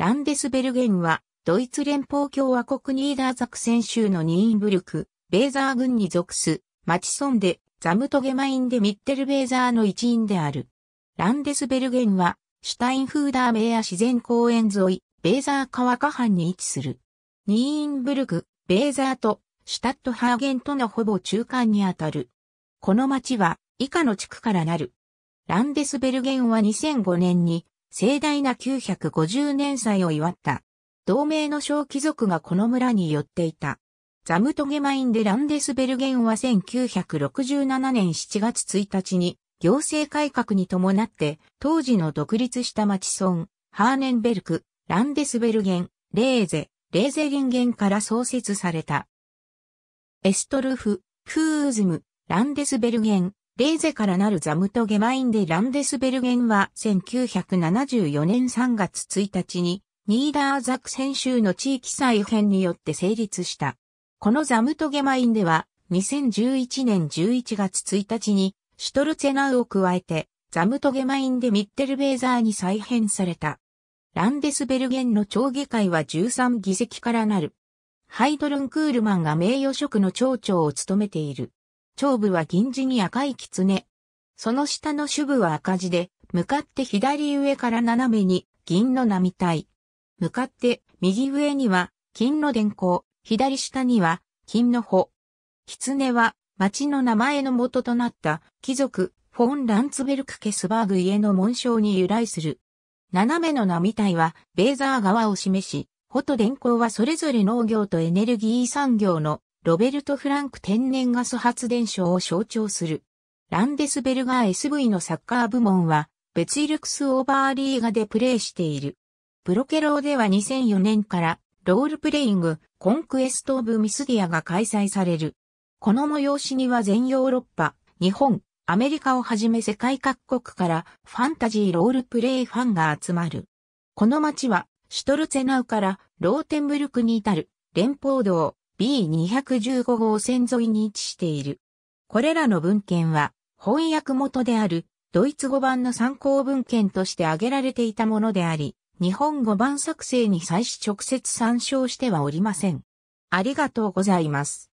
ランデスベルゲンは、ドイツ連邦共和国ニーダーザクセン州のニーンブルク、ベーザー軍に属す、マチソンで、ザムトゲマインでミッテルベーザーの一員である。ランデスベルゲンは、シュタインフーダーメイア自然公園沿い、ベーザー川下畔に位置する。ニーンブルク、ベーザーと、シュタットハーゲンとのほぼ中間にあたる。この町は、以下の地区からなる。ランデスベルゲンは2005年に盛大な950年祭を祝った。同盟の小貴族がこの村に寄っていた。ザムトゲマインでランデスベルゲンは1967年7月1日に行政改革に伴って当時の独立した町村、ハーネンベルク、ランデスベルゲン、レーゼ、レーゼリンゲンから創設された。エストルフ、フーズム、ランデスベルゲン、レーゼからなるザムトゲマインでランデスベルゲンは1974年3月1日にニーダーザクセン州の地域再編によって成立した。このザムトゲマインでは2011年11月1日にシュトルツェナウを加えてザムトゲマインでミッテルベーザーに再編された。ランデスベルゲンの町議会は13議席からなる。ハイドルン・クールマンが名誉職の町長を務めている。頂部は銀地に赤い狐。その下の主部は赤字で、向かって左上から斜めに銀の波体。向かって右上には金の電光、左下には金の穂。狐は町の名前の元となった貴族フォン・ランツベルク・ケスバーグ家の紋章に由来する。斜めの波体はベーザー側を示し、穂と電光はそれぞれ農業とエネルギー産業のロベルト・フランク天然ガス発電所を象徴する。ランデスベルガー SV のサッカー部門は、ベツイルクス・オーバーリーガでプレーしている。プロケローでは2004年から、ロールプレイング、コンクエスト・オブ・ミスディアが開催される。この催しには全ヨーロッパ、日本、アメリカをはじめ世界各国からファンタジーロールプレイファンが集まる。この街は、シュトルツェナウからローテンブルクに至る連邦道、B215 号線沿いに位置している。これらの文献は翻訳元であるドイツ語版の参考文献として挙げられていたものであり、日本語版作成に際し直接参照してはおりません。ありがとうございます。